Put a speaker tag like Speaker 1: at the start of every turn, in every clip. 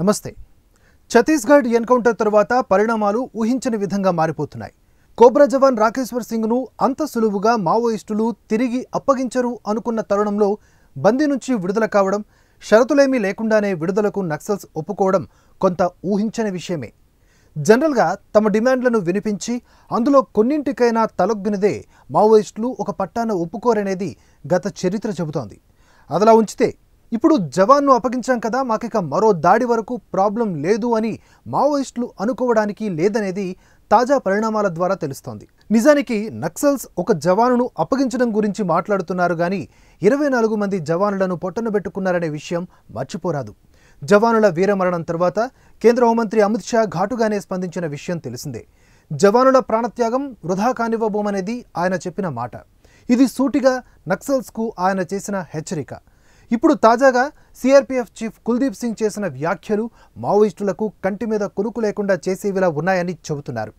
Speaker 1: నమస్తే ఛత్తీస్గఢ్ ఎన్కౌంటర్ తరువాత పరిణామాలు ఊహించని విధంగా మారిపోతున్నాయి కోబ్రా జవాన్ రాకేశ్వర్ సింగ్ను అంత సులువుగా మావోయిస్టులు తిరిగి అప్పగించరు అనుకున్న తరుణంలో బందీ నుంచి విడుదల కావడం షరతులేమీ లేకుండానే విడుదలకు నక్సల్స్ ఒప్పుకోవడం కొంత ఊహించని విషయమే జనరల్గా తమ డిమాండ్లను వినిపించి అందులో కొన్నింటికైనా తలొగ్గినదే మావోయిస్టులు ఒక పట్టాన ఒప్పుకోరనేది గత చరిత్ర చెబుతోంది అదలా ఉంచితే ఇప్పుడు జవాన్ను అప్పగించాం కదా మాకిక మరో దాడి వరకు ప్రాబ్లం లేదు అని మావోయిస్టులు అనుకోవడానికి లేదనేది తాజా పరిణామాల ద్వారా తెలుస్తోంది నిజానికి నక్సల్స్ ఒక జవానును అప్పగించడం గురించి మాట్లాడుతున్నారు కానీ ఇరవై నాలుగు మంది జవానులను పొట్టనబెట్టుకున్నారనే విషయం మర్చిపోరాదు జవానుల వీరమరణం తర్వాత కేంద్ర హోంమంత్రి అమిత్ షా ఘాటుగానే స్పందించిన విషయం తెలిసిందే జవానుల ప్రాణత్యాగం వృధా కానివ్వబోమనేది ఆయన చెప్పిన మాట ఇది సూటిగా నక్సల్స్కు ఆయన చేసిన హెచ్చరిక ఇప్పుడు తాజాగా సిఆర్పీఎఫ్ చీఫ్ కుల్దీప్ సింగ్ చేసిన వ్యాఖ్యలు మావోయిస్టులకు కంటి మీద కొనుకు లేకుండా చేసేవిలా ఉన్నాయని చెబుతున్నారు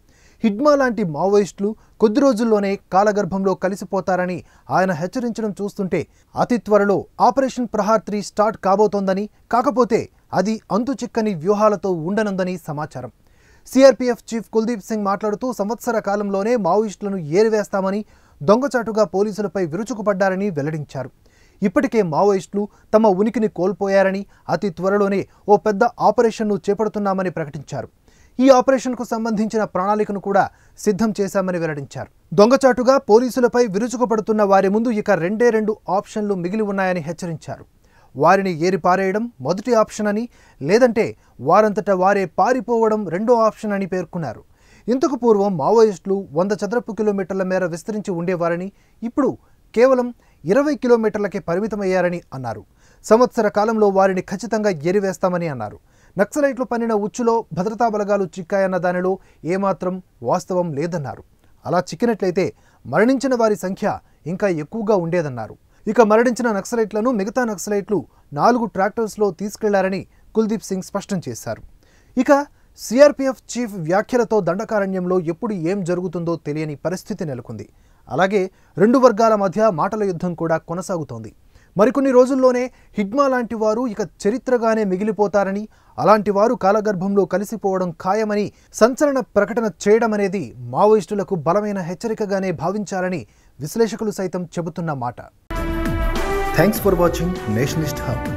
Speaker 1: హిడ్మా లాంటి మావోయిస్టులు కొద్ది రోజుల్లోనే కాలగర్భంలో కలిసిపోతారని ఆయన హెచ్చరించడం చూస్తుంటే అతి త్వరలో ఆపరేషన్ ప్రహార్ త్రీ స్టార్ట్ కాబోతోందని కాకపోతే అది అంతు చిక్కని వ్యూహాలతో ఉండనుందని సమాచారం సిఆర్పీఎఫ్ చీఫ్ కుల్దీప్ సింగ్ మాట్లాడుతూ సంవత్సర కాలంలోనే మావోయిస్టులను ఏరివేస్తామని దొంగచాటుగా పోలీసులపై విరుచుకుపడ్డారని వెల్లడించారు ఇప్పటికే మావోయిస్టులు తమ ఉనికిని కోల్పోయారని అతి త్వరలోనే ఓ పెద్ద ఆపరేషన్ను చేపడుతున్నామని ప్రకటించారు ఈ ఆపరేషన్కు సంబంధించిన ప్రణాళికను కూడా సిద్ధం చేశామని వెల్లడించారు దొంగచాటుగా పోలీసులపై విరుచుకుపడుతున్న వారి ముందు ఇక రెండే రెండు ఆప్షన్లు మిగిలి ఉన్నాయని హెచ్చరించారు వారిని ఏరిపారేయడం మొదటి ఆప్షన్ అని లేదంటే వారంతట వారే పారిపోవడం రెండో ఆప్షన్ అని పేర్కొన్నారు ఇంతకు పూర్వం మావోయిస్టులు వంద చదరపు కిలోమీటర్ల మేర విస్తరించి ఉండేవారని ఇప్పుడు కేవలం ఇరవై కిలోమీటర్లకే పరిమితమయ్యారని అన్నారు సంవత్సర కాలంలో వారిని ఖచ్చితంగా ఎరివేస్తామని అన్నారు నక్సలైట్లు పన్నిన ఉచ్చులో భద్రతా బలగాలు చిక్కాయన్న దానిలో ఏమాత్రం వాస్తవం లేదన్నారు అలా చిక్కినట్లయితే మరణించిన వారి సంఖ్య ఇంకా ఎక్కువగా ఉండేదన్నారు ఇక మరణించిన నక్సలైట్లను మిగతా నక్సలైట్లు నాలుగు ట్రాక్టర్స్లో తీసుకెళ్లారని కుల్దీప్ సింగ్ స్పష్టం చేశారు ఇక సిఆర్పీఎఫ్ చీఫ్ వ్యాఖ్యలతో దండకారణ్యంలో ఎప్పుడు ఏం జరుగుతుందో తెలియని పరిస్థితి నెలకొంది అలాగే రెండు వర్గాల మధ్య మాటల యుద్ధం కూడా కొనసాగుతోంది మరికొన్ని రోజుల్లోనే హిగ్మా లాంటి వారు ఇక చరిత్రగానే మిగిలిపోతారని అలాంటి వారు కాలగర్భంలో కలిసిపోవడం ఖాయమని సంచలన ప్రకటన చేయడం అనేది మావోయిస్టులకు బలమైన హెచ్చరికగానే భావించాలని విశ్లేషకులు సైతం చెబుతున్న మాట thanks for watching Nationalist Hub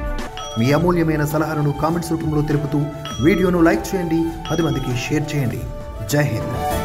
Speaker 1: మీ అమూల్యమైన సలహాలను కామెంట్స్ రూపంలో తెలుపుతూ వీడియోను లైక్ చేయండి పది మందికి షేర్ చేయండి జై హింద్